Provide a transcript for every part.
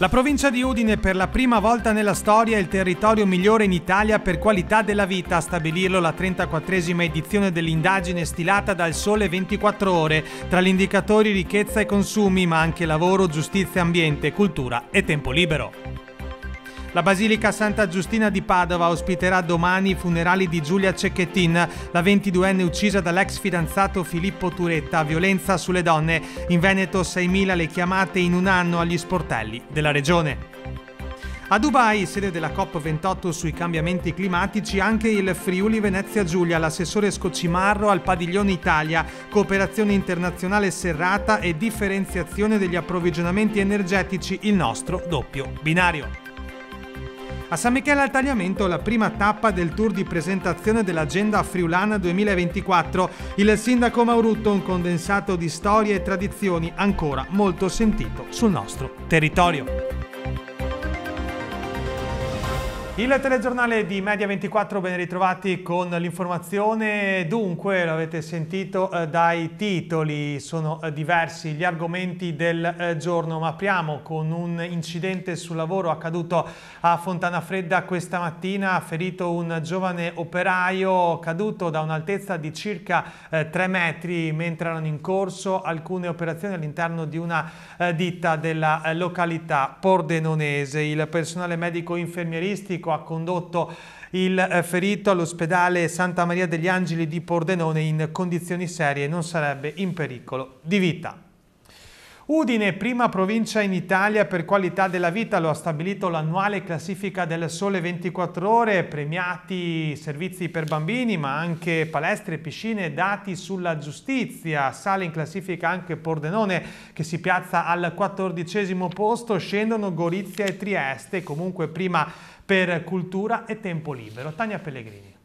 La provincia di Udine per la prima volta nella storia è il territorio migliore in Italia per qualità della vita, a stabilirlo la 34esima edizione dell'indagine stilata dal Sole 24 ore, tra gli indicatori ricchezza e consumi, ma anche lavoro, giustizia, ambiente, cultura e tempo libero. La Basilica Santa Giustina di Padova ospiterà domani i funerali di Giulia Cecchettin, la 22enne uccisa dall'ex fidanzato Filippo Turetta, violenza sulle donne. In Veneto 6.000 le chiamate in un anno agli sportelli della regione. A Dubai, sede della COP28 sui cambiamenti climatici, anche il Friuli Venezia Giulia, l'assessore Scocimarro al Padiglione Italia, cooperazione internazionale serrata e differenziazione degli approvvigionamenti energetici, il nostro doppio binario. A San Michele al Tagliamento la prima tappa del tour di presentazione dell'agenda friulana 2024. Il sindaco Maurutto, un condensato di storie e tradizioni ancora molto sentito sul nostro territorio. Il telegiornale di Media24, ben ritrovati con l'informazione. Dunque, l'avete sentito eh, dai titoli, sono eh, diversi gli argomenti del eh, giorno, ma apriamo con un incidente sul lavoro accaduto a Fontana Fredda questa mattina, ha ferito un giovane operaio caduto da un'altezza di circa 3 metri mentre erano in corso alcune operazioni all'interno di una ditta della località pordenonese. Il personale medico infermieristico ha condotto il eh, ferito all'ospedale Santa Maria degli Angeli di Pordenone in condizioni serie e non sarebbe in pericolo di vita. Udine, prima provincia in Italia per qualità della vita, lo ha stabilito l'annuale classifica del Sole 24 Ore, premiati servizi per bambini ma anche palestre, piscine, dati sulla giustizia. Sale in classifica anche Pordenone che si piazza al quattordicesimo posto, scendono Gorizia e Trieste, comunque prima per cultura e tempo libero. Tania Pellegrini.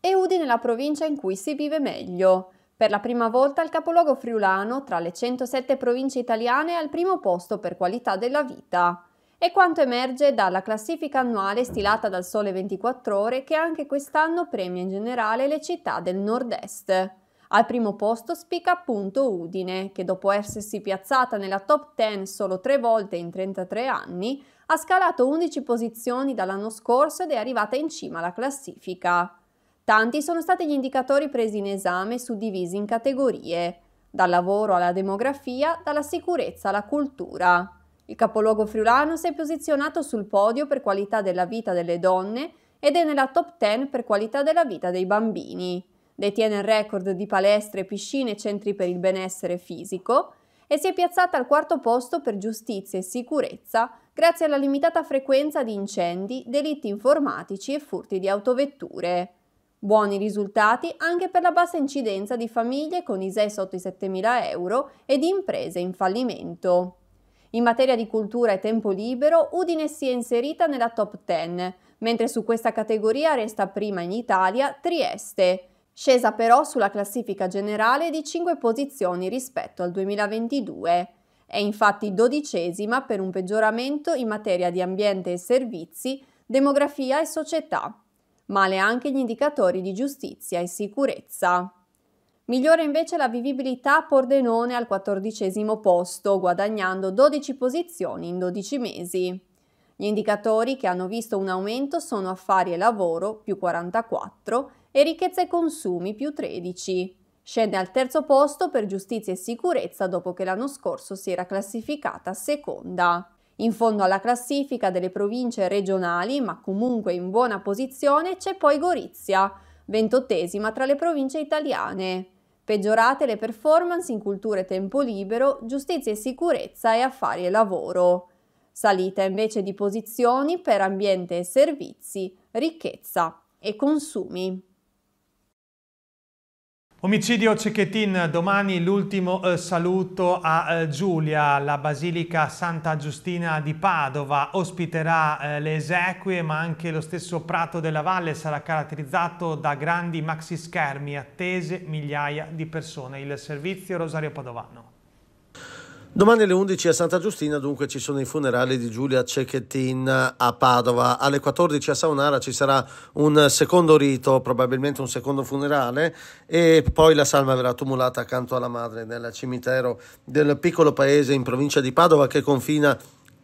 E Udine è la provincia in cui si vive meglio. Per la prima volta il capoluogo friulano, tra le 107 province italiane, è al primo posto per qualità della vita. È quanto emerge dalla classifica annuale stilata dal Sole 24 Ore che anche quest'anno premia in generale le città del nord-est. Al primo posto spicca appunto Udine, che dopo essersi piazzata nella top 10 solo tre volte in 33 anni, ha scalato 11 posizioni dall'anno scorso ed è arrivata in cima alla classifica. Tanti sono stati gli indicatori presi in esame suddivisi in categorie, dal lavoro alla demografia, dalla sicurezza alla cultura. Il capoluogo friulano si è posizionato sul podio per qualità della vita delle donne ed è nella top 10 per qualità della vita dei bambini detiene il record di palestre, piscine e centri per il benessere fisico e si è piazzata al quarto posto per giustizia e sicurezza grazie alla limitata frequenza di incendi, delitti informatici e furti di autovetture. Buoni risultati anche per la bassa incidenza di famiglie con ISEE sotto i 7.000 euro e di imprese in fallimento. In materia di cultura e tempo libero, Udine si è inserita nella top 10, mentre su questa categoria resta prima in Italia Trieste, scesa però sulla classifica generale di 5 posizioni rispetto al 2022. È infatti dodicesima per un peggioramento in materia di ambiente e servizi, demografia e società. Male anche gli indicatori di giustizia e sicurezza. Migliora invece la vivibilità Pordenone al quattordicesimo posto, guadagnando 12 posizioni in 12 mesi. Gli indicatori che hanno visto un aumento sono affari e lavoro, più 44, e ricchezza e consumi più 13. Scende al terzo posto per giustizia e sicurezza dopo che l'anno scorso si era classificata seconda. In fondo alla classifica delle province regionali, ma comunque in buona posizione, c'è poi Gorizia, ventottesima tra le province italiane. Peggiorate le performance in cultura e tempo libero, giustizia e sicurezza e affari e lavoro. Salita invece di posizioni per ambiente e servizi, ricchezza e consumi. Omicidio Cecchettin, domani l'ultimo eh, saluto a eh, Giulia, la Basilica Santa Giustina di Padova ospiterà eh, le esequie ma anche lo stesso Prato della Valle sarà caratterizzato da grandi maxi schermi, attese migliaia di persone. Il servizio Rosario Padovano. Domani alle 11 a Santa Giustina dunque ci sono i funerali di Giulia Cecchettin a Padova, alle 14 a Saunara ci sarà un secondo rito, probabilmente un secondo funerale e poi la salma verrà tumulata accanto alla madre nel cimitero del piccolo paese in provincia di Padova che confina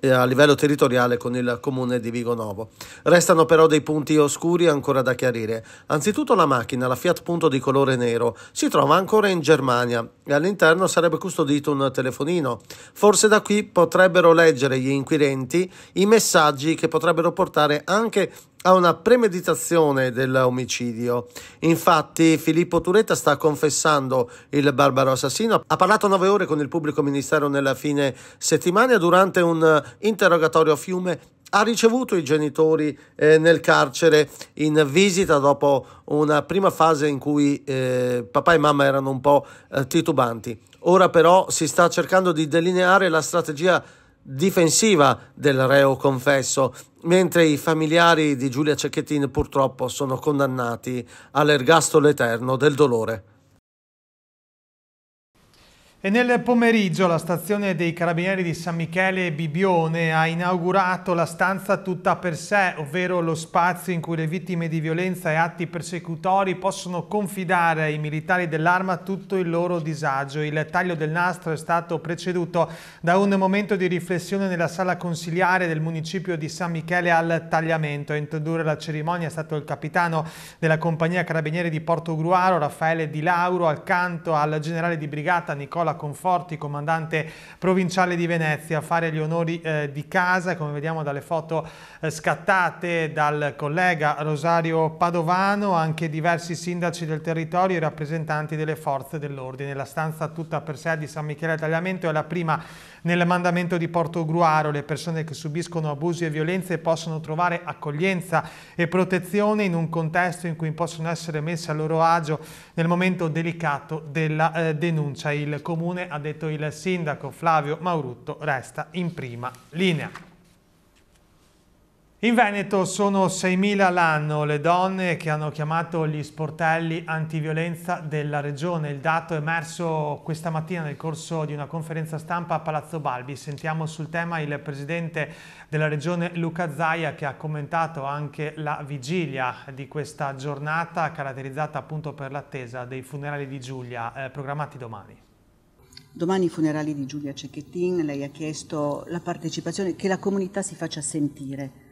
eh, a livello territoriale con il comune di Vigonovo. Restano però dei punti oscuri ancora da chiarire. Anzitutto la macchina, la Fiat Punto di colore nero, si trova ancora in Germania e all'interno sarebbe custodito un telefonino. Forse da qui potrebbero leggere gli inquirenti i messaggi che potrebbero portare anche a una premeditazione dell'omicidio. Infatti Filippo Turetta sta confessando il barbaro assassino. Ha parlato nove ore con il pubblico ministero nella fine settimana durante un eh, interrogatorio a fiume ha ricevuto i genitori eh, nel carcere in visita dopo una prima fase in cui eh, papà e mamma erano un po' eh, titubanti. Ora però si sta cercando di delineare la strategia difensiva del reo confesso, mentre i familiari di Giulia Cecchettin purtroppo sono condannati all'ergastolo eterno del dolore. E nel pomeriggio la stazione dei Carabinieri di San Michele Bibione ha inaugurato la stanza tutta per sé, ovvero lo spazio in cui le vittime di violenza e atti persecutori possono confidare ai militari dell'arma tutto il loro disagio. Il taglio del nastro è stato preceduto da un momento di riflessione nella sala consiliare del municipio di San Michele al tagliamento. A introdurre la cerimonia è stato il capitano della compagnia Carabinieri di Porto Gruaro, Raffaele Di Lauro, accanto al generale di brigata Nicola Conforti, comandante provinciale di Venezia, a fare gli onori eh, di casa, come vediamo dalle foto eh, scattate dal collega Rosario Padovano, anche diversi sindaci del territorio e rappresentanti delle forze dell'ordine. La stanza tutta per sé di San Michele Tagliamento è la prima nel mandamento di Porto Gruaro le persone che subiscono abusi e violenze possono trovare accoglienza e protezione in un contesto in cui possono essere messe a loro agio nel momento delicato della eh, denuncia. Il comune, ha detto il sindaco Flavio Maurutto, resta in prima linea. In Veneto sono 6.000 l'anno le donne che hanno chiamato gli sportelli antiviolenza della regione. Il dato è emerso questa mattina nel corso di una conferenza stampa a Palazzo Balbi. Sentiamo sul tema il presidente della regione Luca Zaia che ha commentato anche la vigilia di questa giornata caratterizzata appunto per l'attesa dei funerali di Giulia eh, programmati domani. Domani i funerali di Giulia Cecchettin, lei ha chiesto la partecipazione, che la comunità si faccia sentire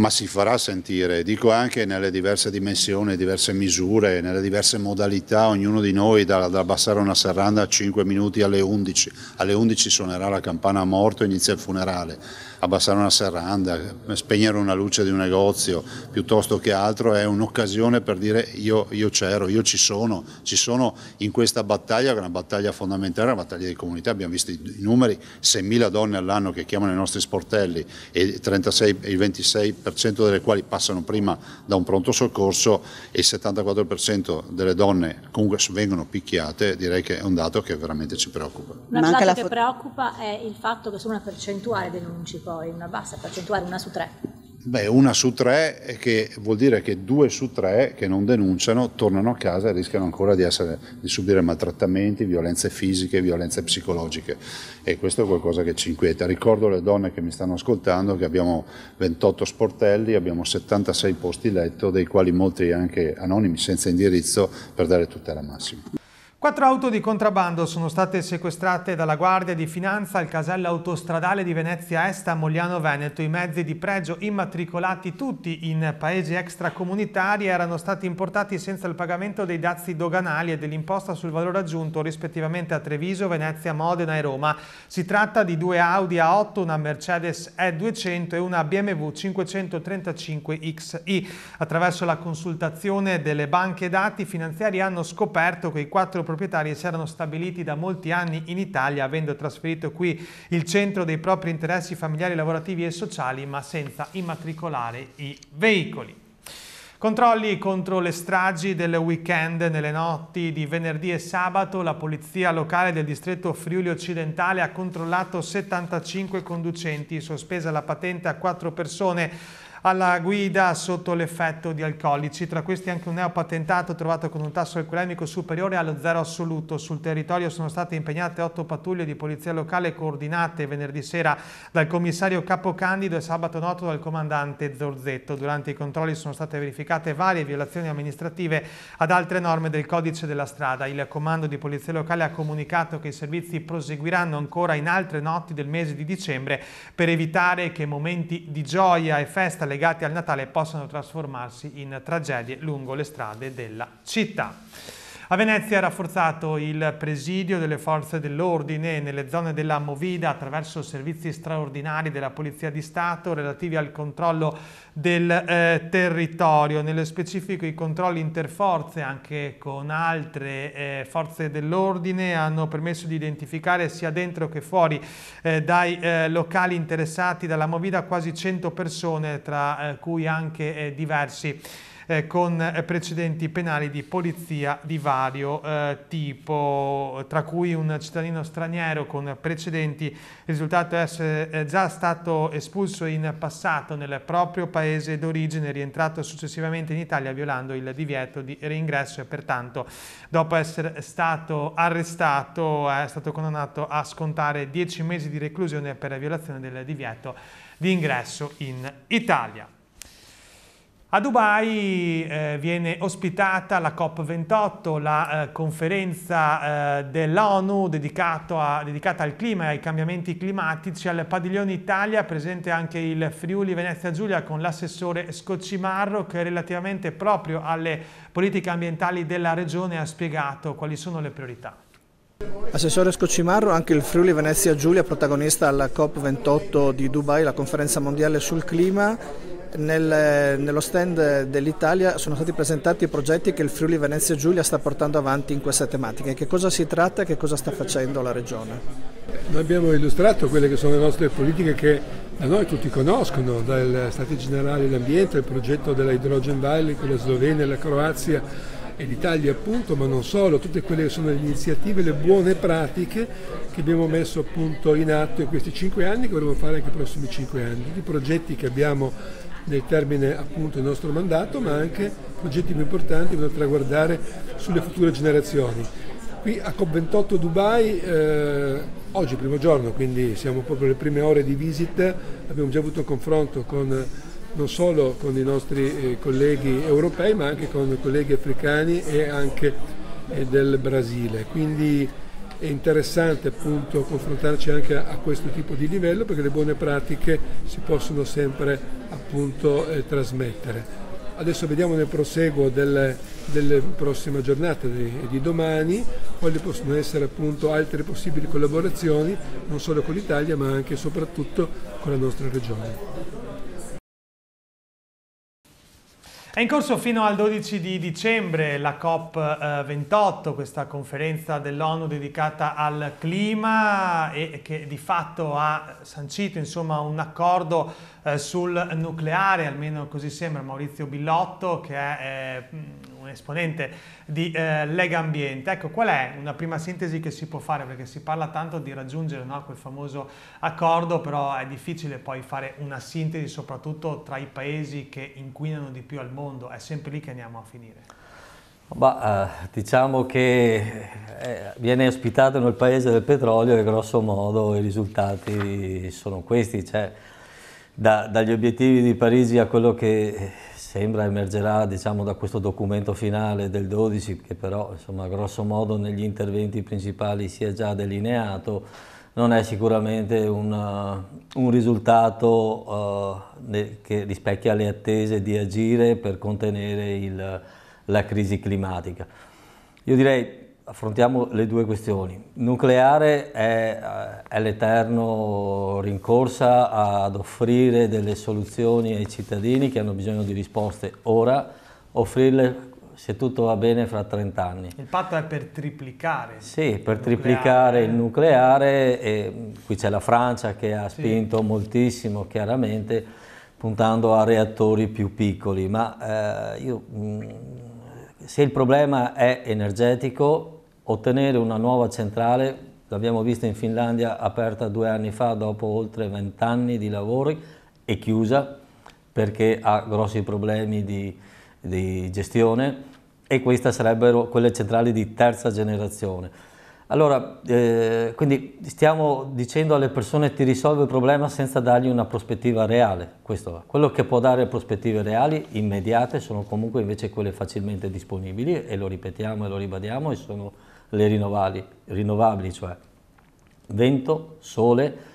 ma si farà sentire, dico anche nelle diverse dimensioni, diverse misure, nelle diverse modalità, ognuno di noi da, da abbassare una serranda a 5 minuti alle 11, alle 11 suonerà la campana a morto e inizia il funerale, abbassare una serranda, spegnere una luce di un negozio piuttosto che altro è un'occasione per dire io, io c'ero, io ci sono, ci sono in questa battaglia che è una battaglia fondamentale, una battaglia di comunità, abbiamo visto i numeri, 6.000 donne all'anno che chiamano i nostri sportelli e 36, il 26% 50% delle quali passano prima da un pronto soccorso e il 74% delle donne comunque vengono picchiate, direi che è un dato che veramente ci preoccupa. Un dato che preoccupa è il fatto che sono una percentuale denunci poi, una bassa percentuale, una su tre. Beh, una su tre, eh, che vuol dire che due su tre che non denunciano tornano a casa e rischiano ancora di, essere, di subire maltrattamenti, violenze fisiche, violenze psicologiche. E questo è qualcosa che ci inquieta. Ricordo le donne che mi stanno ascoltando che abbiamo 28 sportelli, abbiamo 76 posti letto, dei quali molti anche anonimi, senza indirizzo, per dare tutela massima. Quattro auto di contrabbando sono state sequestrate dalla Guardia di Finanza al casello autostradale di Venezia Est a Mogliano Veneto. I mezzi di pregio immatricolati tutti in paesi extracomunitari erano stati importati senza il pagamento dei dazi doganali e dell'imposta sul valore aggiunto rispettivamente a Treviso, Venezia, Modena e Roma. Si tratta di due Audi A8, una Mercedes E200 e una BMW 535 XI. Attraverso la consultazione delle banche dati finanziari hanno scoperto che i quattro proprietari si erano stabiliti da molti anni in Italia avendo trasferito qui il centro dei propri interessi familiari, lavorativi e sociali ma senza immatricolare i veicoli. Controlli contro le stragi del weekend nelle notti di venerdì e sabato. La polizia locale del distretto Friuli Occidentale ha controllato 75 conducenti, sospesa la patente a 4 persone alla guida sotto l'effetto di alcolici, tra questi anche un neopatentato trovato con un tasso alcolemico superiore allo zero assoluto. Sul territorio sono state impegnate otto pattuglie di polizia locale coordinate venerdì sera dal commissario Capocandido e sabato noto dal comandante Zorzetto. Durante i controlli sono state verificate varie violazioni amministrative ad altre norme del codice della strada. Il comando di polizia locale ha comunicato che i servizi proseguiranno ancora in altre notti del mese di dicembre per evitare che momenti di gioia e festa legati al Natale possono trasformarsi in tragedie lungo le strade della città. A Venezia è rafforzato il presidio delle forze dell'ordine nelle zone della Movida attraverso servizi straordinari della Polizia di Stato relativi al controllo del eh, territorio. Nello specifico i controlli interforze anche con altre eh, forze dell'ordine hanno permesso di identificare sia dentro che fuori eh, dai eh, locali interessati dalla Movida quasi 100 persone tra eh, cui anche eh, diversi eh, con eh, precedenti penali di polizia di vario eh, tipo, tra cui un cittadino straniero con precedenti risultato essere eh, già stato espulso in passato nel proprio paese d'origine, rientrato successivamente in Italia violando il divieto di reingresso e pertanto dopo essere stato arrestato è stato condannato a scontare 10 mesi di reclusione per violazione del divieto di ingresso in Italia. A Dubai eh, viene ospitata la COP28, la eh, conferenza eh, dell'ONU dedicata al clima e ai cambiamenti climatici. Al padiglione Italia presente anche il Friuli Venezia Giulia con l'assessore Scoccimarro che relativamente proprio alle politiche ambientali della regione ha spiegato quali sono le priorità. Assessore Scocimarro, anche il Friuli Venezia Giulia protagonista alla COP28 di Dubai, la conferenza mondiale sul clima nel, nello stand dell'Italia sono stati presentati i progetti che il Friuli Venezia Giulia sta portando avanti in questa tematica. Che cosa si tratta e che cosa sta facendo la Regione? Noi abbiamo illustrato quelle che sono le nostre politiche che da noi tutti conoscono, dal Stato Generale dell'Ambiente, il progetto della Hydrogen Valley con la Slovenia, la Croazia e l'Italia appunto, ma non solo, tutte quelle che sono le iniziative, le buone pratiche che abbiamo messo appunto in atto in questi cinque anni e che vorremmo fare anche i prossimi cinque anni, tutti i progetti che abbiamo nel termine appunto del nostro mandato, ma anche progetti più importanti per traguardare sulle future generazioni. Qui a COP28 Dubai, eh, oggi primo giorno, quindi siamo proprio alle prime ore di visita, abbiamo già avuto un confronto con, non solo con i nostri eh, colleghi europei, ma anche con colleghi africani e anche eh, del Brasile. Quindi è interessante appunto confrontarci anche a, questo tipo di livello perché le buone pratiche si possono sempre appunto eh, trasmettere. Adesso vediamo nel proseguo delle, della prossima giornata di, di domani quali possono essere appunto altre possibili collaborazioni non solo con l'Italia ma anche e soprattutto con la nostra regione. È in corso fino al 12 di dicembre la COP28, eh, questa conferenza dell'ONU dedicata al clima e che di fatto ha sancito insomma, un accordo eh, sul nucleare, almeno così sembra Maurizio Billotto che è eh, un esponente di eh, Lega Ambiente. Ecco, qual è una prima sintesi che si può fare? Perché si parla tanto di raggiungere no, quel famoso accordo, però è difficile poi fare una sintesi soprattutto tra i paesi che inquinano di più al mondo. È sempre lì che andiamo a finire. Bah, eh, diciamo che eh, viene ospitato nel paese del petrolio e grosso modo i risultati sono questi, cioè da, dagli obiettivi di Parigi a quello che sembra emergerà diciamo, da questo documento finale del 12 che però insomma, grosso modo negli interventi principali si è già delineato, non è sicuramente un, uh, un risultato uh, che rispecchia le attese di agire per contenere il, la crisi climatica. Io direi affrontiamo le due questioni. Nucleare è, eh, è l'eterno rincorsa ad offrire delle soluzioni ai cittadini che hanno bisogno di risposte ora, offrirle se tutto va bene fra 30 anni. Il patto è per triplicare. Sì, per il triplicare il nucleare e mm, qui c'è la Francia che ha spinto sì. moltissimo chiaramente puntando a reattori più piccoli, ma eh, io, mh, mm, se il problema è energetico ottenere una nuova centrale, l'abbiamo vista in Finlandia aperta due anni fa dopo oltre vent'anni di lavori e chiusa perché ha grossi problemi di, di gestione e queste sarebbero quelle centrali di terza generazione. Allora, eh, quindi stiamo dicendo alle persone ti risolve il problema senza dargli una prospettiva reale, questo va. Quello che può dare prospettive reali, immediate, sono comunque invece quelle facilmente disponibili e lo ripetiamo e lo ribadiamo e sono le rinnovabili, rinnovabili cioè vento, sole,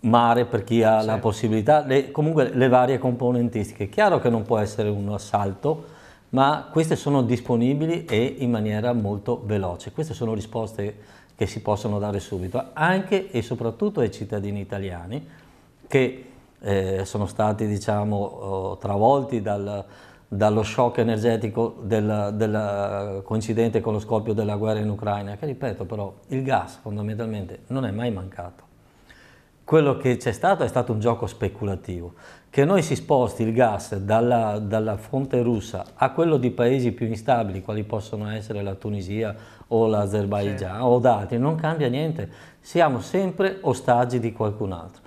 mare per chi ha sì. la possibilità, le, comunque le varie componentistiche. Chiaro che non può essere un assalto, ma queste sono disponibili e in maniera molto veloce. Queste sono risposte che si possono dare subito, anche e soprattutto ai cittadini italiani che eh, sono stati diciamo, oh, travolti dal, dallo shock energetico del, del, coincidente con lo scoppio della guerra in Ucraina, che ripeto però il gas fondamentalmente non è mai mancato. Quello che c'è stato è stato un gioco speculativo, che noi si sposti il gas dalla, dalla fonte russa a quello di paesi più instabili, quali possono essere la Tunisia o l'Azerbaigian sì. o da altri, non cambia niente, siamo sempre ostaggi di qualcun altro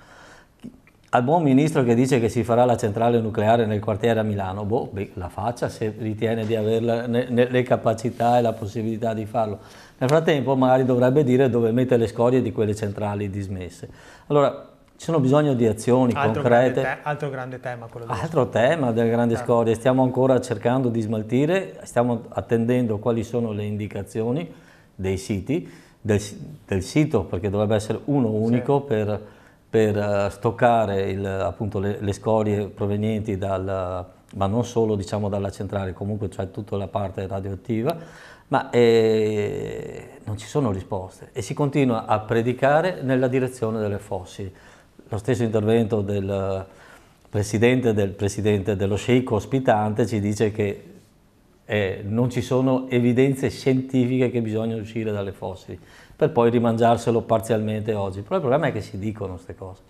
al buon ministro che dice che si farà la centrale nucleare nel quartiere a Milano, boh, beh, la faccia se ritiene di avere le, le, le capacità e la possibilità di farlo. Nel frattempo magari dovrebbe dire dove mette le scorie di quelle centrali dismesse. Allora, ci sono bisogno di azioni altro concrete. Grande te, altro grande tema quello del Altro tema delle grandi eh. scorie, stiamo ancora cercando di smaltire, stiamo attendendo quali sono le indicazioni dei siti, del, del sito, perché dovrebbe essere uno unico sì. per per eh, stoccare il, appunto, le, le, scorie provenienti dal, ma non solo diciamo, dalla centrale, comunque cioè tutta la parte radioattiva, ma eh, non ci sono risposte e si continua a predicare nella direzione delle fossili. Lo stesso intervento del presidente, del presidente dello sceicco ospitante ci dice che eh, non ci sono evidenze scientifiche che bisogna uscire dalle fossili per poi rimangiarselo parzialmente oggi. Però il problema è che si dicono queste cose.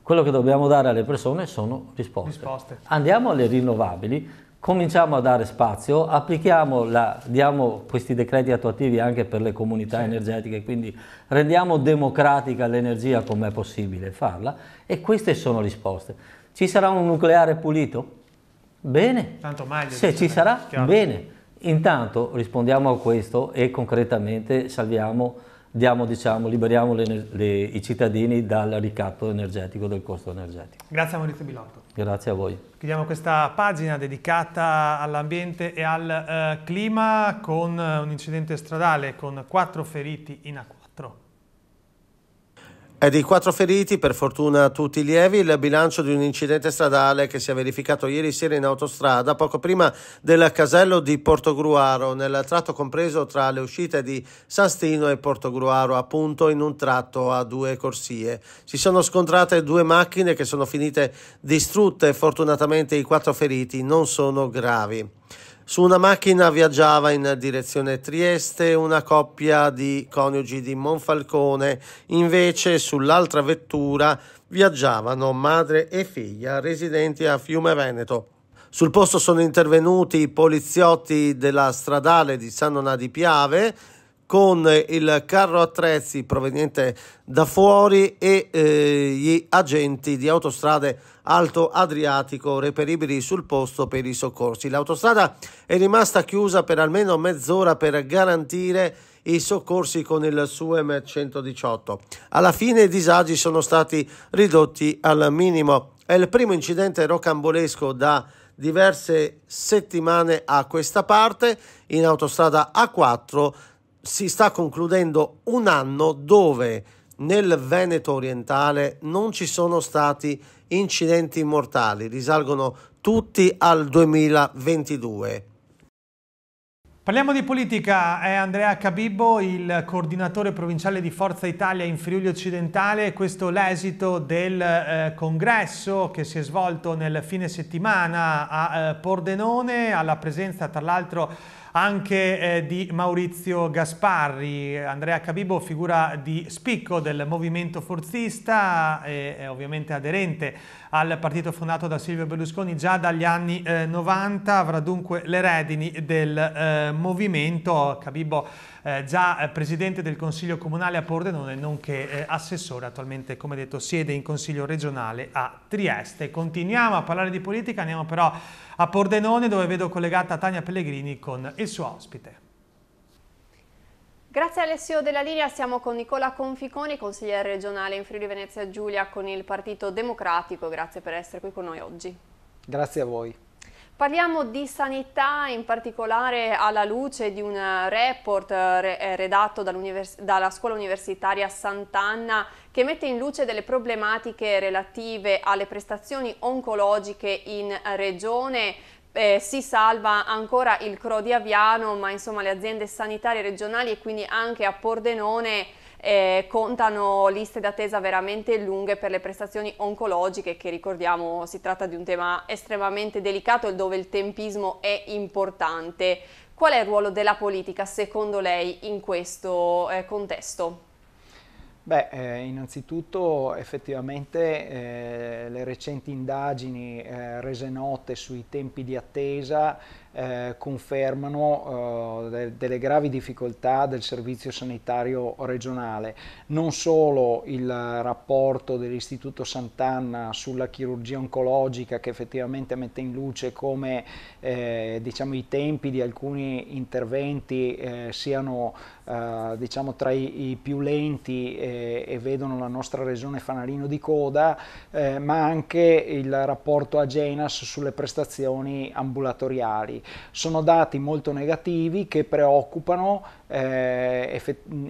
Quello che dobbiamo dare alle persone sono risposte. risposte. Andiamo alle rinnovabili, cominciamo a dare spazio, applichiamo la, diamo questi decreti attuativi anche per le comunità sì. energetiche, quindi rendiamo democratica l'energia come è possibile farla e queste sono risposte. Ci sarà un nucleare pulito? Bene. Tanto Se ci sarà, chiaro. bene. Intanto rispondiamo a questo e concretamente salviamo diamo, diciamo, liberiamo le, le, i cittadini dal ricatto energetico, del costo energetico. Grazie a Maurizio Bilotto. Grazie a voi. Chiudiamo questa pagina dedicata all'ambiente e al eh, clima con eh, un incidente stradale con quattro feriti in acqua. È di quattro feriti, per fortuna tutti lievi, il bilancio di un incidente stradale che si è verificato ieri sera in autostrada, poco prima del casello di Portogruaro, nel tratto compreso tra le uscite di Sastino e Portogruaro, appunto in un tratto a due corsie. Si sono scontrate due macchine che sono finite distrutte, fortunatamente i quattro feriti non sono gravi. Su una macchina viaggiava in direzione Trieste una coppia di coniugi di Monfalcone, invece sull'altra vettura viaggiavano madre e figlia residenti a Fiume Veneto. Sul posto sono intervenuti i poliziotti della stradale di Sannona di Piave con il carro attrezzi proveniente da fuori e eh, gli agenti di autostrade Alto Adriatico reperibili sul posto per i soccorsi. L'autostrada è rimasta chiusa per almeno mezz'ora per garantire i soccorsi con il SUEM 118. Alla fine i disagi sono stati ridotti al minimo. È il primo incidente rocambolesco da diverse settimane a questa parte in autostrada A4 si sta concludendo un anno dove nel Veneto orientale non ci sono stati incidenti mortali, risalgono tutti al 2022. Parliamo di politica, è Andrea Cabibbo, il coordinatore provinciale di Forza Italia in Friuli Occidentale, questo è l'esito del eh, congresso che si è svolto nel fine settimana a eh, Pordenone, alla presenza tra l'altro anche eh, di Maurizio Gasparri. Andrea Cabibo, figura di spicco del movimento forzista, eh, ovviamente aderente al partito fondato da Silvio Berlusconi già dagli anni eh, 90, avrà dunque le redini del eh, movimento. Cabibo eh, già eh, presidente del Consiglio Comunale a Pordenone, nonché eh, assessore, attualmente come detto siede in Consiglio Regionale a Trieste. Continuiamo a parlare di politica, andiamo però a Pordenone dove vedo collegata Tania Pellegrini con il suo ospite. Grazie Alessio della linea siamo con Nicola Conficoni, consigliere regionale in Friuli Venezia Giulia con il Partito Democratico. Grazie per essere qui con noi oggi. Grazie a voi. Parliamo di sanità, in particolare alla luce di un eh, report eh, eh, redatto dalla scuola universitaria Sant'Anna che mette in luce delle problematiche relative alle prestazioni oncologiche in regione. Eh, si salva ancora il Aviano, ma insomma le aziende sanitarie regionali e quindi anche a Pordenone eh, contano liste d'attesa veramente lunghe per le prestazioni oncologiche che ricordiamo si tratta di un tema estremamente delicato dove il tempismo è importante. Qual è il ruolo della politica secondo lei in questo eh, contesto? Beh, eh, innanzitutto effettivamente eh, le recenti indagini eh, rese note sui tempi di attesa eh, confermano eh, delle gravi difficoltà del servizio sanitario regionale. Non solo il rapporto dell'Istituto Sant'Anna sulla chirurgia oncologica che effettivamente mette in luce come eh, diciamo, i tempi di alcuni interventi eh, siano eh, diciamo, tra i, i, più lenti eh, e vedono la nostra regione fanalino di coda, ma anche il rapporto a Genas sulle prestazioni ambulatoriali. Sono dati molto negativi che preoccupano, eh,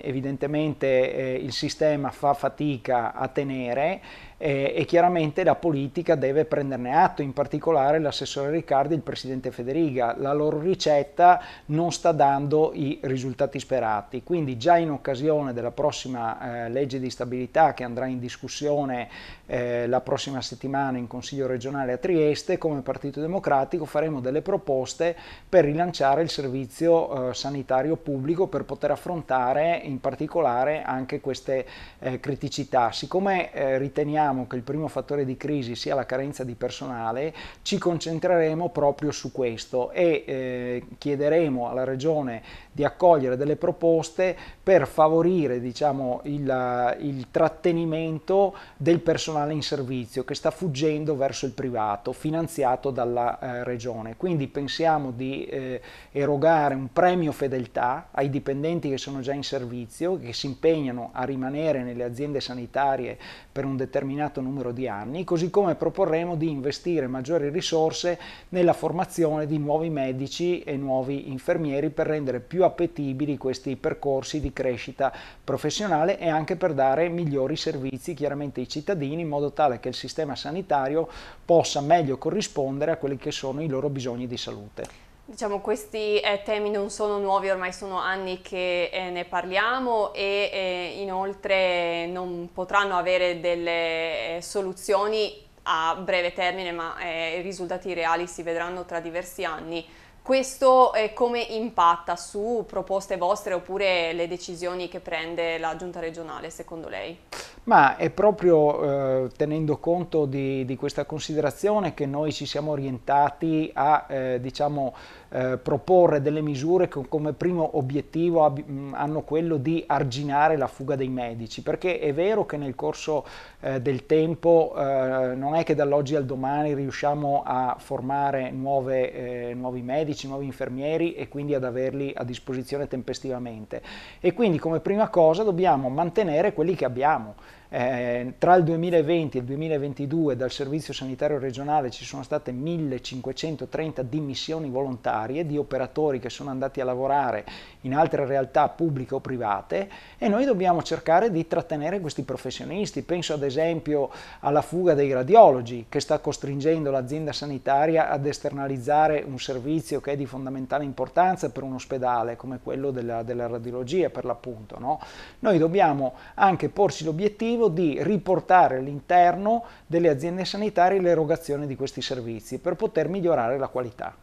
evidentemente eh, il sistema fa fatica a tenere eh, e chiaramente la politica deve prenderne atto, in particolare l'assessore Riccardi e il presidente Federica. La loro ricetta non sta dando i risultati sperati, quindi già in occasione della prossima eh, legge di stabilità che andrà in discussione eh, la prossima settimana in Consiglio regionale a Trieste, come Partito Democratico faremo delle proposte per rilanciare il servizio eh, sanitario pubblico per poter affrontare in particolare anche queste eh, criticità. Siccome eh, riteniamo riteniamo che il primo fattore di crisi sia la carenza di personale, ci concentreremo proprio su questo e eh, chiederemo alla Regione di accogliere delle proposte per favorire diciamo, il, il trattenimento del personale in servizio che sta fuggendo verso il privato finanziato dalla eh, regione. Quindi pensiamo di eh, erogare un premio fedeltà ai dipendenti che sono già in servizio, che si impegnano a rimanere nelle aziende sanitarie per un determinato numero di anni, così come proporremo di investire maggiori risorse nella formazione di nuovi medici e nuovi infermieri per rendere più appetibili questi percorsi di crescita professionale e anche per dare migliori servizi chiaramente ai cittadini in modo tale che il sistema sanitario possa meglio corrispondere a quelli che sono i loro bisogni di salute. Diciamo questi eh, temi non sono nuovi, ormai sono anni che eh, ne parliamo e eh, inoltre non potranno avere delle eh, soluzioni a breve termine, ma eh, i risultati reali si vedranno tra diversi anni. Questo eh, come impatta su proposte vostre oppure le decisioni che prende la giunta regionale secondo lei? Ma è proprio eh, tenendo conto di, di, questa considerazione che noi ci siamo orientati a eh, diciamo, eh, proporre delle misure che come primo obiettivo ab- mm, hanno quello di arginare la fuga dei medici, perché è vero che nel corso eh, del tempo eh, non è che dall'oggi al domani riusciamo a formare nuove, eh, nuovi medici, nuovi infermieri e quindi ad averli a disposizione tempestivamente. E quindi come prima cosa dobbiamo mantenere quelli che abbiamo. Eh, tra il 2020 e il 2022 dal Servizio Sanitario Regionale ci sono state 1530 dimissioni volontarie di operatori che sono andati a lavorare in altre realtà pubbliche o private e noi dobbiamo cercare di trattenere questi professionisti. Penso ad esempio alla fuga dei radiologi che sta costringendo l'azienda sanitaria ad esternalizzare un servizio che è di fondamentale importanza per un ospedale come quello della, della radiologia per l'appunto. No? Noi dobbiamo anche porci l'obiettivo tentativo di riportare all'interno delle aziende sanitarie l'erogazione di questi servizi per poter migliorare la qualità.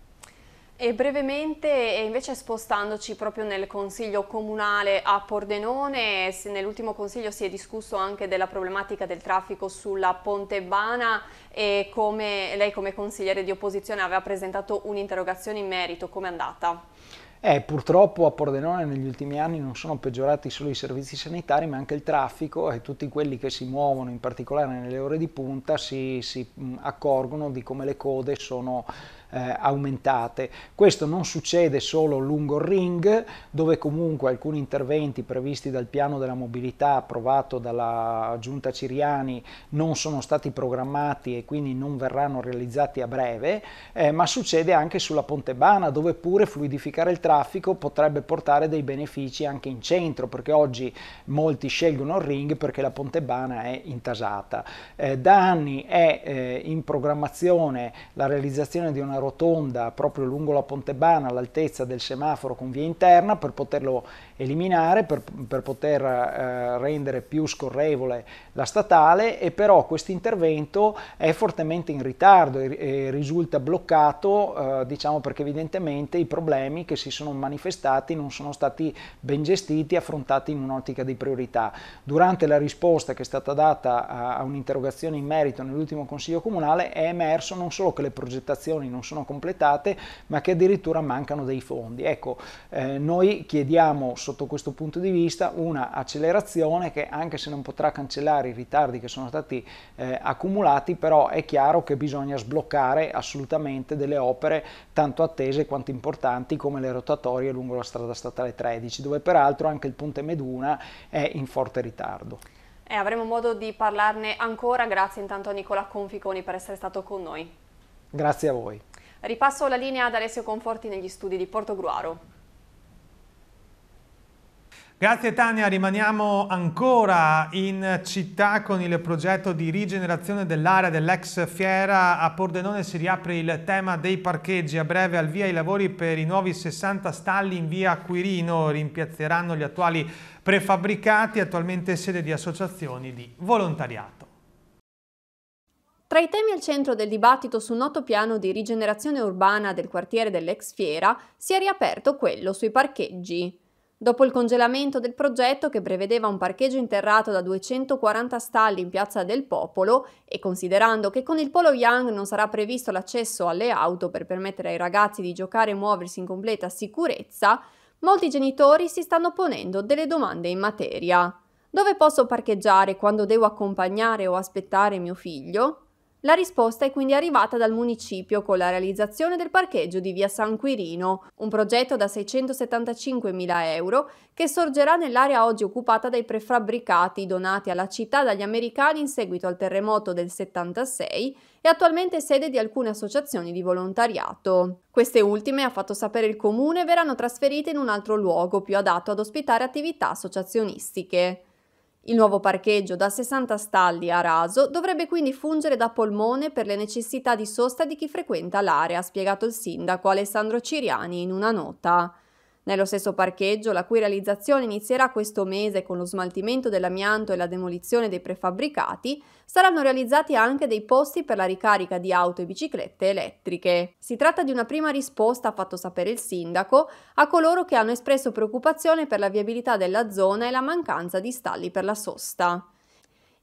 E brevemente, invece spostandoci proprio nel Consiglio Comunale a Pordenone, nell'ultimo Consiglio si è discusso anche della problematica del traffico sulla Pontebana e come lei come consigliere di opposizione aveva presentato un'interrogazione in merito, come è andata? Eh, purtroppo a Pordenone negli ultimi anni non sono peggiorati solo i servizi sanitari ma anche il traffico e tutti quelli che si muovono in particolare nelle ore di punta si, si accorgono di come le code sono eh, aumentate. Questo non succede solo lungo il ring, dove comunque alcuni interventi previsti dal piano della mobilità approvato dalla giunta Ciriani non sono stati programmati e quindi non verranno realizzati a breve, eh, ma succede anche sulla Pontebana, dove pure fluidificare il traffico potrebbe portare dei benefici anche in centro, perché oggi molti scelgono il ring perché la Pontebana è intasata. Eh, da anni è eh, in programmazione la realizzazione di una rotonda proprio lungo la Pontebana all'altezza del semaforo con via interna per poterlo eliminare, per, per poter eh, rendere più scorrevole la statale e però questo intervento è fortemente in ritardo e, e risulta bloccato eh, diciamo perché evidentemente i problemi che si sono manifestati non sono stati ben gestiti, affrontati in un'ottica di priorità. Durante la risposta che è stata data a, a un'interrogazione in merito nell'ultimo Consiglio Comunale è emerso non solo che le progettazioni non sono sono completate ma che addirittura mancano dei fondi. Ecco, eh, noi chiediamo sotto questo punto di vista una accelerazione che anche se non potrà cancellare i ritardi che sono stati eh, accumulati, però è chiaro che bisogna sbloccare assolutamente delle opere tanto attese quanto importanti come le rotatorie lungo la strada statale 13, dove peraltro anche il ponte Meduna è in forte ritardo. E eh, avremo modo di parlarne ancora, grazie intanto a Nicola Conficoni per essere stato con noi. Grazie a voi. Ripasso la linea ad Alessio Conforti negli studi di Portogruaro. Grazie Tania, rimaniamo ancora in città con il progetto di rigenerazione dell'area dell'ex fiera. A Pordenone si riapre il tema dei parcheggi. A breve al via i lavori per i nuovi 60 stalli in via Quirino. Rimpiazzeranno gli attuali prefabbricati, attualmente sede di associazioni di volontariato. Tra i temi al centro del dibattito sul noto piano di rigenerazione urbana del quartiere dell'ex fiera si è riaperto quello sui parcheggi. Dopo il congelamento del progetto che prevedeva un parcheggio interrato da 240 stalli in Piazza del Popolo e considerando che con il Polo Young non sarà previsto l'accesso alle auto per permettere ai ragazzi di giocare e muoversi in completa sicurezza, molti genitori si stanno ponendo delle domande in materia. Dove posso parcheggiare quando devo accompagnare o aspettare mio figlio? La risposta è quindi arrivata dal municipio con la realizzazione del parcheggio di via San Quirino, un progetto da 675.000 euro che sorgerà nell'area oggi occupata dai prefabbricati donati alla città dagli americani in seguito al terremoto del 76 e attualmente sede di alcune associazioni di volontariato. Queste ultime, ha fatto sapere il comune, verranno trasferite in un altro luogo più adatto ad ospitare attività associazionistiche. Il nuovo parcheggio da 60 stalli a raso dovrebbe quindi fungere da polmone per le necessità di sosta di chi frequenta l'area, ha spiegato il sindaco Alessandro Ciriani in una nota. Nello stesso parcheggio, la cui realizzazione inizierà questo mese con lo smaltimento dell'amianto e la demolizione dei prefabbricati, saranno realizzati anche dei posti per la ricarica di auto e biciclette elettriche. Si tratta di una prima risposta, ha fatto sapere il sindaco, a coloro che hanno espresso preoccupazione per la viabilità della zona e la mancanza di stalli per la sosta.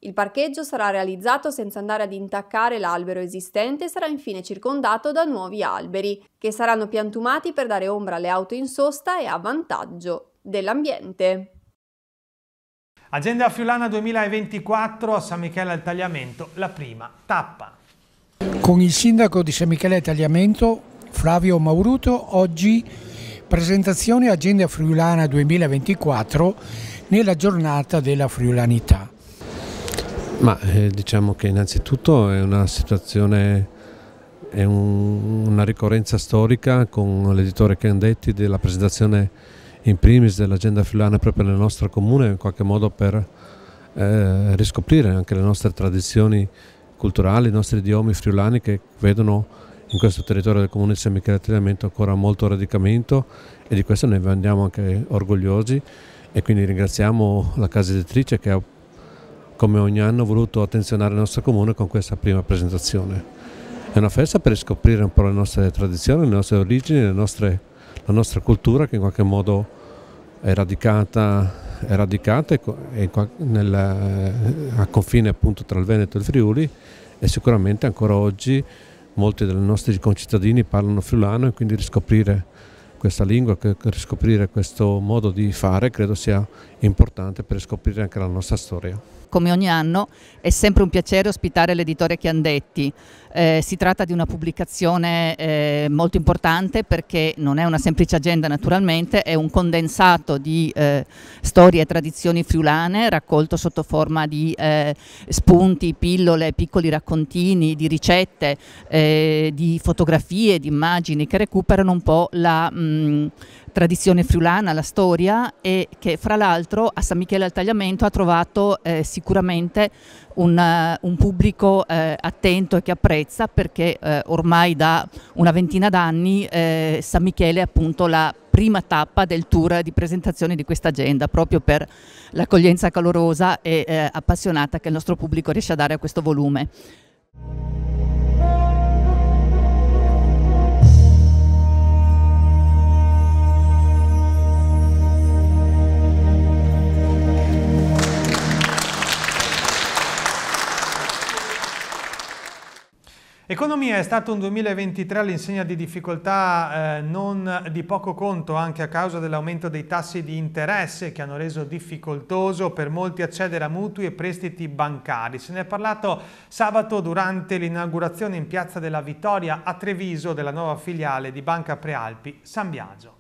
Il parcheggio sarà realizzato senza andare ad intaccare l'albero esistente e sarà infine circondato da nuovi alberi, che saranno piantumati per dare ombra alle auto in sosta e a vantaggio dell'ambiente. Agenda Fiulana 2024 a San Michele al Tagliamento, la prima tappa. Con il sindaco di San Michele al Tagliamento, Flavio Mauruto, oggi presentazione Agenda Friulana 2024 nella giornata della Friulanità. Ma eh, diciamo che innanzitutto è una situazione, è un, una ricorrenza storica con l'editore Candetti della presentazione in primis dell'agenda friulana proprio nel nostro comune, in qualche modo per eh, riscoprire anche le nostre tradizioni culturali, i nostri idiomi friulani che vedono in questo territorio del comune di San Michele Tagliamento ancora molto radicamento e di questo ne andiamo anche orgogliosi e quindi ringraziamo la casa editrice che ha come ogni anno ho voluto attenzionare il nostro comune con questa prima presentazione. È una festa per riscoprire un po' le nostre tradizioni, le nostre origini, le nostre, la nostra cultura che in qualche modo è radicata è radicata a confine appunto tra il Veneto e il Friuli e sicuramente ancora oggi molti dei nostri concittadini parlano friulano e quindi riscoprire questa lingua, riscoprire questo modo di fare credo sia importante per riscoprire anche la nostra storia come ogni anno è sempre un piacere ospitare l'editore Chiandetti. Eh, si tratta di una pubblicazione eh, molto importante perché non è una semplice agenda naturalmente, è un condensato di eh, storie e tradizioni friulane raccolto sotto forma di eh, spunti, pillole, piccoli raccontini, di ricette, eh, di fotografie, di immagini che recuperano un po' la... Mh, mm, tradizione friulana, la storia e che fra l'altro a San Michele al Tagliamento ha trovato eh, sicuramente un, eh, un pubblico eh, attento e che apprezza perché eh, ormai da una ventina d'anni eh, San Michele è appunto la prima tappa del tour di presentazione di questa agenda proprio per l'accoglienza calorosa e eh, appassionata che il nostro pubblico riesce a dare a questo volume. Economia è stato un 2023 all'insegna di difficoltà eh, non di poco conto anche a causa dell'aumento dei tassi di interesse che hanno reso difficoltoso per molti accedere a mutui e prestiti bancari. Se ne è parlato sabato durante l'inaugurazione in Piazza della Vittoria a Treviso della nuova filiale di Banca Prealpi San Biagio.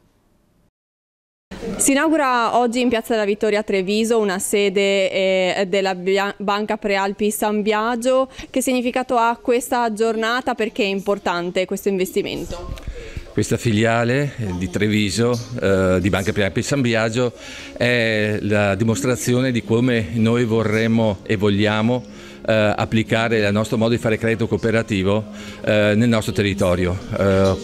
Si inaugura oggi in Piazza della Vittoria Treviso una sede eh, della Banca Prealpi San Biagio. Che significato ha questa giornata? Perché è importante questo investimento? Questa filiale eh, di Treviso, eh, di Banca Prealpi San Biagio, è la dimostrazione di come noi vorremmo e vogliamo eh, applicare il nostro modo di fare credito cooperativo eh, nel nostro territorio.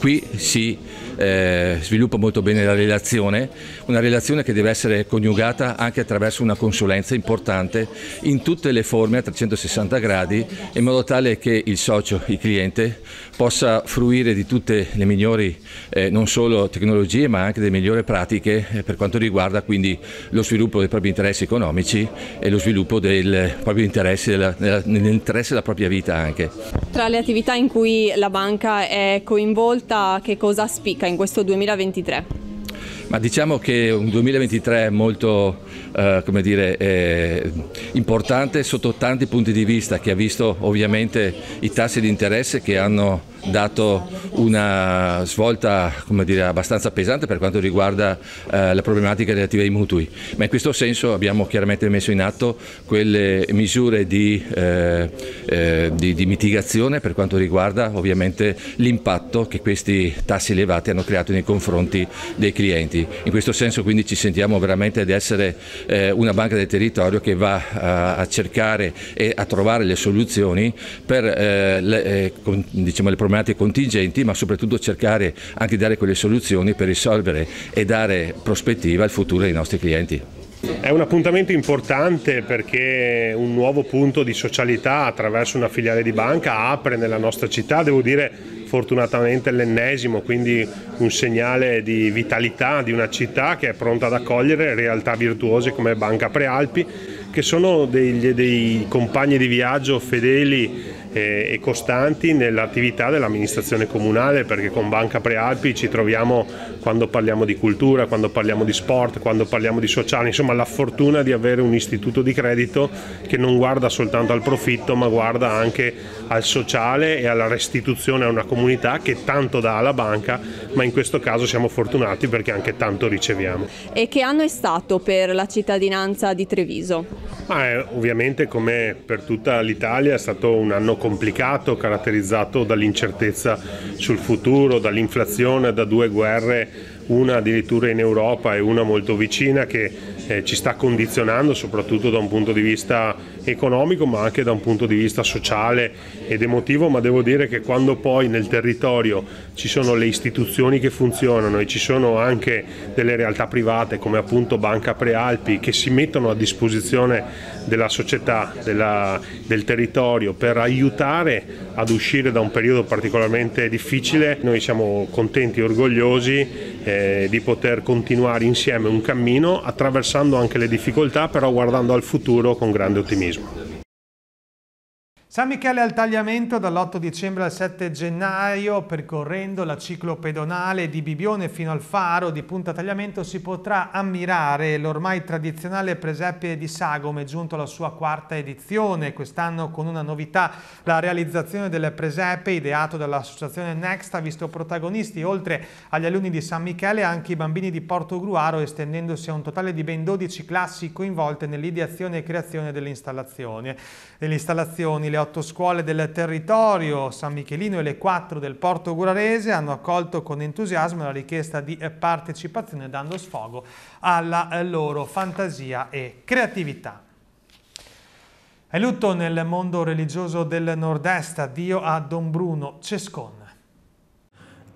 qui si eh, sviluppa molto bene la relazione, una relazione che deve essere coniugata anche attraverso una consulenza importante in tutte le forme a 360 gradi in modo tale che il socio, il cliente possa fruire di tutte le migliori eh, non solo tecnologie ma anche delle migliori pratiche eh, per quanto riguarda quindi lo sviluppo dei propri interessi economici e lo sviluppo del proprio interesse nell'interesse della propria vita anche. Tra le attività in cui la banca è coinvolta che cosa spicca? ricerca cioè, in questo 2023? Ma diciamo che un 2023 molto eh, dire, eh, importante sotto tanti punti di vista, che ha visto ovviamente i tassi di interesse che hanno dato una svolta dire, abbastanza pesante per quanto riguarda eh, la problematica relativa ai mutui, ma in questo senso abbiamo chiaramente messo in atto quelle misure di, eh, eh, di, di mitigazione per quanto riguarda ovviamente l'impatto che questi tassi elevati hanno creato nei confronti dei clienti. In questo senso quindi ci sentiamo veramente di essere eh, una banca del territorio che va eh, a cercare e a trovare le soluzioni per eh, le, diciamo, le problematiche determinati contingenti, ma soprattutto cercare anche di dare quelle soluzioni per risolvere e dare prospettiva al futuro dei nostri clienti. È un appuntamento importante perché un nuovo punto di socialità attraverso una filiale di banca apre nella nostra città, devo dire fortunatamente l'ennesimo, quindi un segnale di vitalità di una città che è pronta ad accogliere realtà virtuose come Banca Prealpi, che sono dei, dei compagni di viaggio fedeli eh, e costanti nell'attività dell'amministrazione comunale perché con Banca Prealpi ci troviamo quando parliamo di cultura, quando parliamo di sport, quando parliamo di sociale, insomma la fortuna di avere un istituto di credito che non guarda soltanto al profitto ma guarda anche al sociale e alla restituzione a una comunità che tanto dà alla banca ma in questo caso siamo fortunati perché anche tanto riceviamo. E che anno è stato per la cittadinanza di Treviso? Ah, eh, ovviamente come per tutta l'Italia è stato un anno complicato, caratterizzato dall'incertezza sul futuro, dall'inflazione, da due guerre, una addirittura in Europa e una molto vicina che eh, ci sta condizionando soprattutto da un punto di vista economico ma anche da un punto di vista sociale ed emotivo, ma devo dire che quando poi nel territorio ci sono le istituzioni che funzionano e ci sono anche delle realtà private come appunto Banca Prealpi che si mettono a disposizione della società, della, del territorio per aiutare ad uscire da un periodo particolarmente difficile, noi siamo contenti e orgogliosi eh, di poter continuare insieme un cammino attraverso attraversando anche le difficoltà, però guardando al futuro con grande ottimismo. San Michele al Tagliamento dall'8 dicembre al 7 gennaio, percorrendo la ciclo pedonale di Bibione fino al faro di Punta Tagliamento, si potrà ammirare l'ormai tradizionale presepe di Sagome, giunto alla sua quarta edizione, quest'anno con una novità, la realizzazione del presepe ideato dall'associazione Next ha visto protagonisti, oltre agli alunni di San Michele, anche i bambini di Porto Gruaro, estendendosi a un totale di ben 12 classi coinvolte nell'ideazione e creazione dell'installazione. Dell scuole del territorio San Michelino e le quattro del Porto Gurarese hanno accolto con entusiasmo la richiesta di partecipazione dando sfogo alla eh, loro fantasia e creatività. È lutto nel mondo religioso del nord-est, addio a Don Bruno Cescon.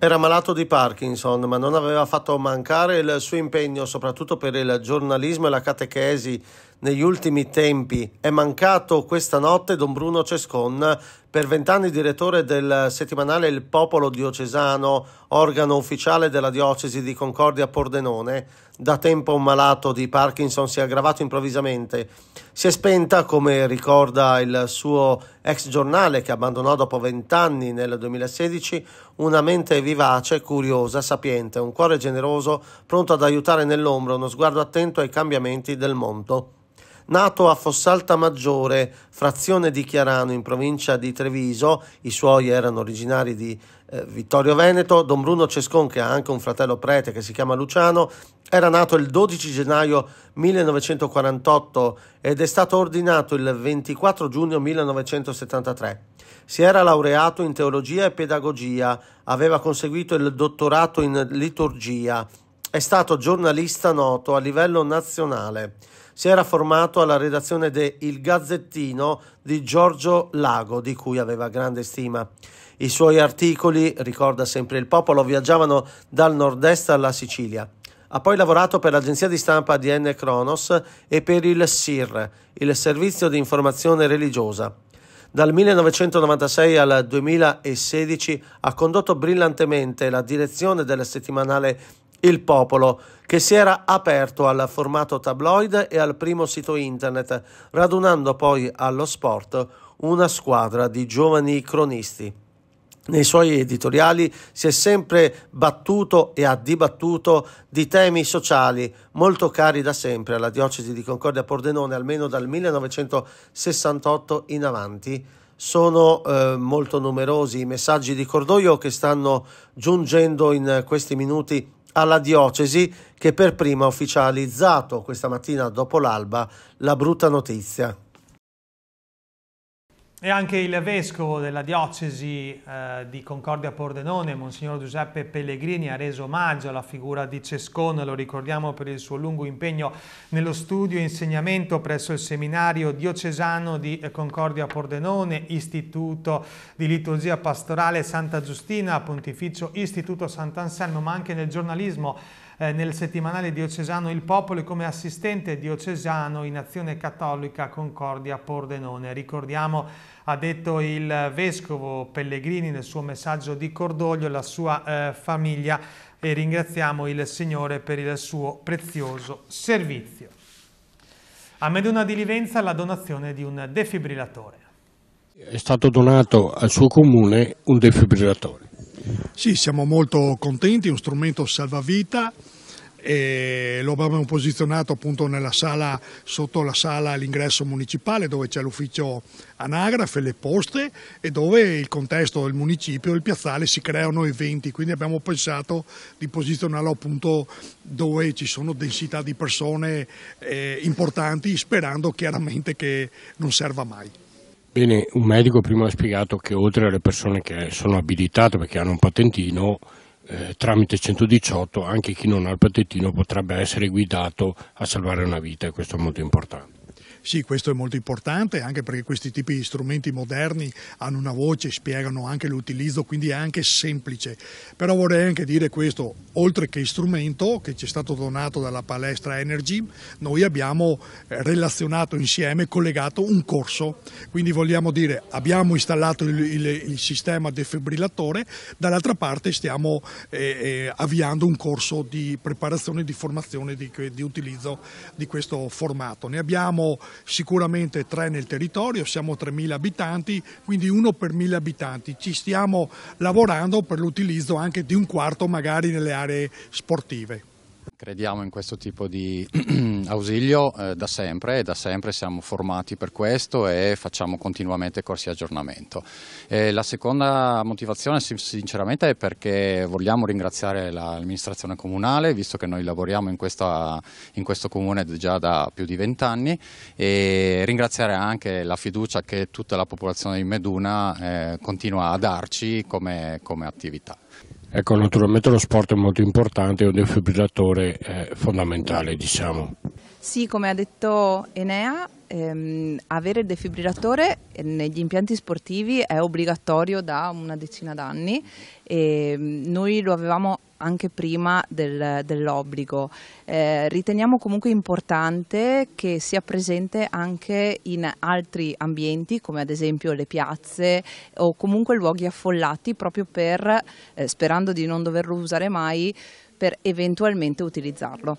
Era malato di Parkinson, ma non aveva fatto mancare il suo impegno, soprattutto per il giornalismo e la catechesi negli ultimi tempi. È mancato questa notte Don Bruno Cescon, per vent'anni direttore del settimanale Il Popolo Diocesano, organo ufficiale della diocesi di Concordia Pordenone. Da tempo un malato di Parkinson si è aggravato improvvisamente. Si è spenta, come ricorda il suo ex giornale che abbandonò dopo vent'anni nel 2016, una mente vivace, curiosa, sapiente, un cuore generoso, pronto ad aiutare nell'ombra, uno sguardo attento ai cambiamenti del mondo. Nato a Fossalta Maggiore, frazione di Chiarano, in provincia di Treviso, i suoi erano originari di eh, Vittorio Veneto, Don Bruno Cescon, che ha anche un fratello prete che si chiama Luciano, era nato il 12 gennaio 1948 ed è stato ordinato il 24 giugno 1973. Si era laureato in teologia e pedagogia, aveva conseguito il dottorato in liturgia, è stato giornalista noto a livello nazionale si era formato alla redazione de Il Gazzettino di Giorgio Lago, di cui aveva grande stima. I suoi articoli, ricorda sempre il popolo, viaggiavano dal nord-est alla Sicilia. Ha poi lavorato per l'agenzia di stampa ADN Kronos e per il SIR, il Servizio di Informazione Religiosa. Dal 1996 al 2016 ha condotto brillantemente la direzione del settimanale il popolo, che si era aperto al formato tabloid e al primo sito internet, radunando poi allo sport una squadra di giovani cronisti. Nei suoi editoriali si è sempre battuto e ha dibattuto di temi sociali molto cari da sempre alla diocesi di Concordia Pordenone, almeno dal 1968 in avanti. Sono eh, molto numerosi i messaggi di cordoglio che stanno giungendo in questi minuti alla diocesi che per prima ha ufficializzato questa mattina dopo l'alba la brutta notizia. E anche il vescovo della diocesi eh, di Concordia Pordenone, Monsignor Giuseppe Pellegrini, ha reso omaggio alla figura di Cescone, lo ricordiamo per il suo lungo impegno nello studio e insegnamento presso il seminario diocesano di Concordia Pordenone, Istituto di Liturgia Pastorale Santa Giustina, Pontificio Istituto Sant'Anselmo, ma anche nel giornalismo eh, nel settimanale diocesano Il Popolo e come assistente diocesano in Azione Cattolica Concordia Pordenone. Ricordiamo, ha detto il Vescovo Pellegrini nel suo messaggio di cordoglio, la sua eh, famiglia e ringraziamo il Signore per il suo prezioso servizio. A Meduna di Livenza la donazione di un defibrillatore. È stato donato al suo comune un defibrillatore. Sì, siamo molto contenti, è uno strumento salvavita lo abbiamo posizionato appunto nella sala, sotto la sala all'ingresso municipale dove c'è l'ufficio anagrafe, le poste e dove il contesto del municipio, il piazzale si creano eventi, quindi abbiamo pensato di posizionarlo appunto dove ci sono densità di persone eh, importanti sperando chiaramente che non serva mai. Bene, un medico prima ha spiegato che oltre alle persone che sono abilitate perché hanno un patentino, eh, tramite 118 anche chi non ha il patentino potrebbe essere guidato a salvare una vita e questo è molto importante. Sì, questo è molto importante anche perché questi tipi di strumenti moderni hanno una voce, spiegano anche l'utilizzo, quindi è anche semplice. Però vorrei anche dire questo, oltre che strumento che ci è stato donato dalla palestra Energy, noi abbiamo eh, relazionato insieme, collegato un corso, quindi vogliamo dire abbiamo installato il, il, il sistema defibrillatore, dall'altra parte stiamo eh, eh avviando un corso di preparazione, di formazione, di, di utilizzo di questo formato. Ne abbiamo sicuramente tre nel territorio, siamo 3.000 abitanti, quindi uno per 1.000 abitanti. Ci stiamo lavorando per l'utilizzo anche di un quarto magari nelle aree sportive. Crediamo in questo tipo di ausilio eh, da sempre e da sempre siamo formati per questo e facciamo continuamente corsi di aggiornamento. E la seconda motivazione sinceramente è perché vogliamo ringraziare l'amministrazione comunale visto che noi lavoriamo in, questa, in questo comune già da più di vent'anni e ringraziare anche la fiducia che tutta la popolazione di Meduna eh, continua a darci come, come attività. Ecco, naturalmente lo sport è molto importante, è un defibrillatore eh, fondamentale, diciamo. Sì, come ha detto Enea, ehm, avere il defibrillatore negli impianti sportivi è obbligatorio da una decina d'anni e mm, noi lo avevamo anche prima del, dell'obbligo. Eh, riteniamo comunque importante che sia presente anche in altri ambienti come ad esempio le piazze o comunque luoghi affollati proprio per, eh, sperando di non doverlo usare mai, per eventualmente utilizzarlo.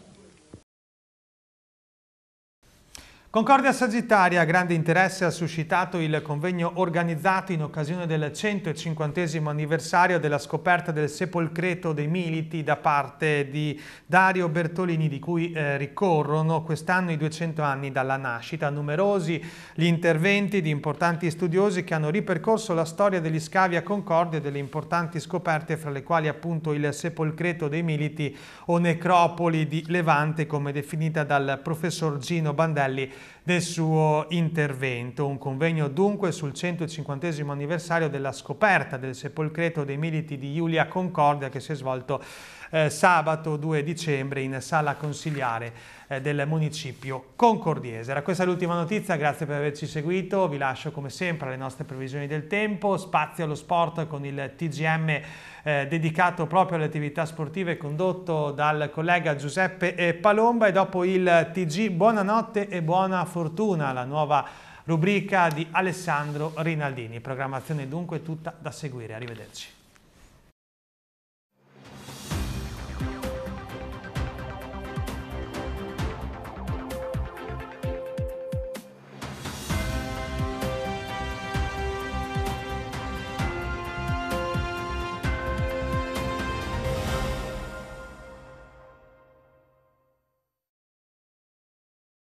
Concordia Sagittaria, grande interesse ha suscitato il convegno organizzato in occasione del 150 anniversario della scoperta del sepolcreto dei Militi da parte di Dario Bertolini, di cui eh, ricorrono quest'anno i 200 anni dalla nascita. Numerosi gli interventi di importanti studiosi che hanno ripercorso la storia degli scavi a Concordia e delle importanti scoperte, fra le quali appunto il sepolcreto dei Militi o necropoli di Levante, come definita dal professor Gino Bandelli del suo intervento. Un convegno dunque sul 150 anniversario della scoperta del sepolcreto dei militi di Giulia Concordia che si è svolto eh, sabato 2 dicembre in sala consigliare eh, del municipio concordiese. Era questa l'ultima notizia, grazie per averci seguito, vi lascio come sempre alle nostre previsioni del tempo, spazio allo sport con il TGM eh, dedicato proprio alle attività sportive condotto dal collega Giuseppe eh, Palomba e dopo il TG buonanotte e buona fortuna, la nuova rubrica di Alessandro Rinaldini. Programmazione dunque tutta da seguire, arrivederci.